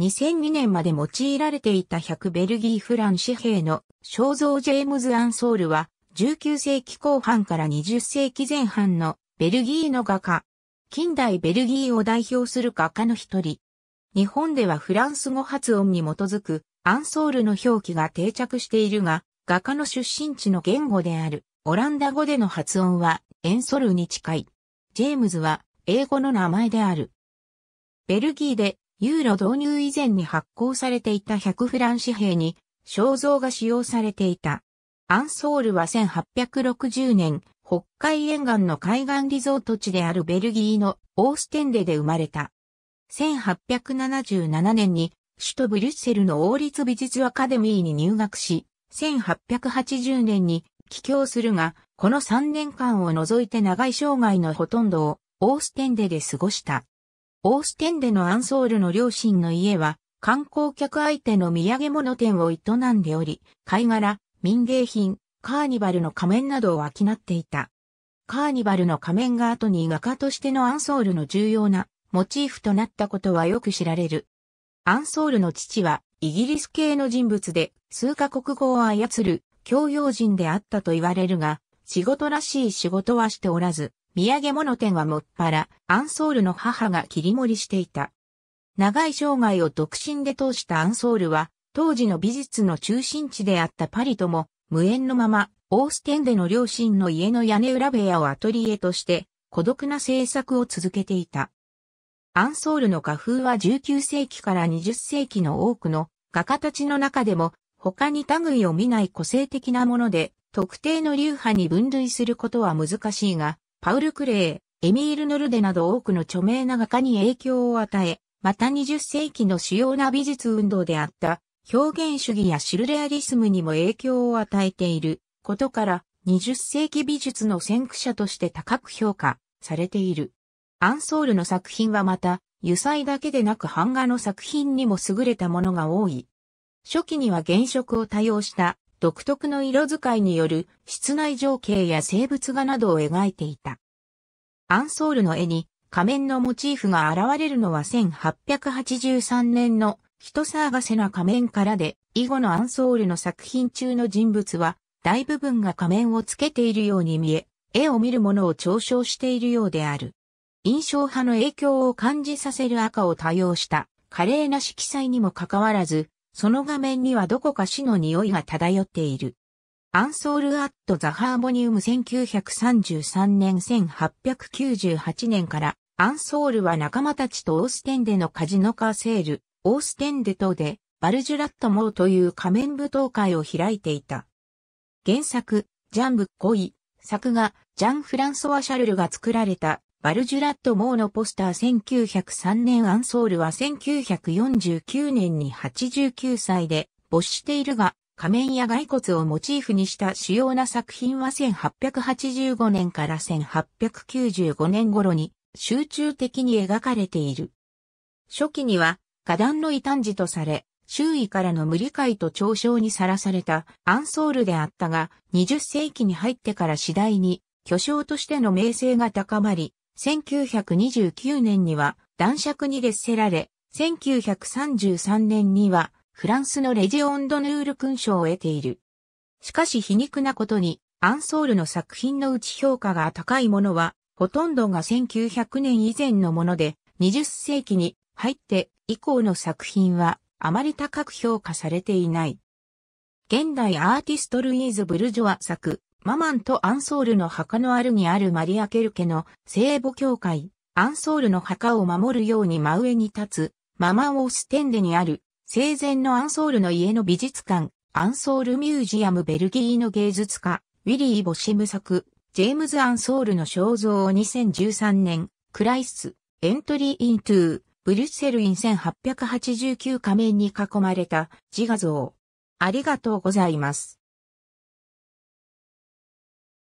2002年まで用いられていた100ベルギーフラン紙幣の肖像ジェームズ・アンソールは19世紀後半から20世紀前半のベルギーの画家。近代ベルギーを代表する画家の一人。日本ではフランス語発音に基づくアンソールの表記が定着しているが、画家の出身地の言語であるオランダ語での発音はエンソルに近い。ジェームズは英語の名前である。ベルギーでユーロ導入以前に発行されていた100フラン紙幣に肖像が使用されていた。アンソールは1860年、北海沿岸の海岸リゾート地であるベルギーのオーステンデで生まれた。1877年に首都ブリュッセルの王立美術アカデミーに入学し、1880年に帰郷するが、この3年間を除いて長い生涯のほとんどをオーステンデで過ごした。オーステンでのアンソールの両親の家は、観光客相手の土産物店を営んでおり、貝殻、民芸品、カーニバルの仮面などを商っていた。カーニバルの仮面が後に画家としてのアンソールの重要なモチーフとなったことはよく知られる。アンソールの父はイギリス系の人物で数カ国語を操る教養人であったと言われるが、仕事らしい仕事はしておらず、土産物店はもっぱら、アンソールの母が切り盛りしていた。長い生涯を独身で通したアンソールは、当時の美術の中心地であったパリとも、無縁のまま、オーステンでの両親の家の屋根裏部屋をアトリエとして、孤独な制作を続けていた。アンソールの画風は19世紀から20世紀の多くの画家たちの中でも、他に類を見ない個性的なもので、特定の流派に分類することは難しいが、パウル・クレー、エミール・ノルデなど多くの著名な画家に影響を与え、また20世紀の主要な美術運動であった表現主義やシルレアリスムにも影響を与えていることから20世紀美術の先駆者として高く評価されている。アンソールの作品はまた油彩だけでなく版画の作品にも優れたものが多い。初期には原色を多用した独特の色使いによる室内情景や生物画などを描いていた。アンソールの絵に仮面のモチーフが現れるのは1883年の人騒がせな仮面からで、以後のアンソールの作品中の人物は大部分が仮面をつけているように見え、絵を見る者を嘲笑しているようである。印象派の影響を感じさせる赤を多用した華麗な色彩にもかかわらず、その画面にはどこか死の匂いが漂っている。アンソール・アット・ザ・ハーモニウム1933年1898年からアンソールは仲間たちとオーステンデのカジノカーセール、オーステンデ等でバルジュラット・モーという仮面舞踏会を開いていた。原作、ジャン・ブッコイ、作画、ジャン・フランソワ・シャルルが作られたバルジュラット・モーのポスター1903年アンソールは1949年に89歳で没しているが、仮面や骸骨をモチーフにした主要な作品は1885年から1895年頃に集中的に描かれている。初期には花壇の異端児とされ、周囲からの無理解と嘲笑にさらされたアンソールであったが、20世紀に入ってから次第に巨匠としての名声が高まり、1929年には男爵に列せられ、1933年にはフランスのレジオンドヌール勲章を得ている。しかし皮肉なことに、アンソールの作品のうち評価が高いものは、ほとんどが1900年以前のもので、20世紀に入って以降の作品はあまり高く評価されていない。現代アーティストルイーズ・ブルジョア作、ママンとアンソールの墓のあるにあるマリア・ケルケの聖母教会、アンソールの墓を守るように真上に立つ、ママンオーステンデにある、生前のアンソールの家の美術館、アンソールミュージアムベルギーの芸術家、ウィリー・ボシム作、ジェームズ・アンソールの肖像を2013年、クライス、エントリー・イントゥー、ブリュッセルイン1889仮面に囲まれた自画像。ありがとうございます。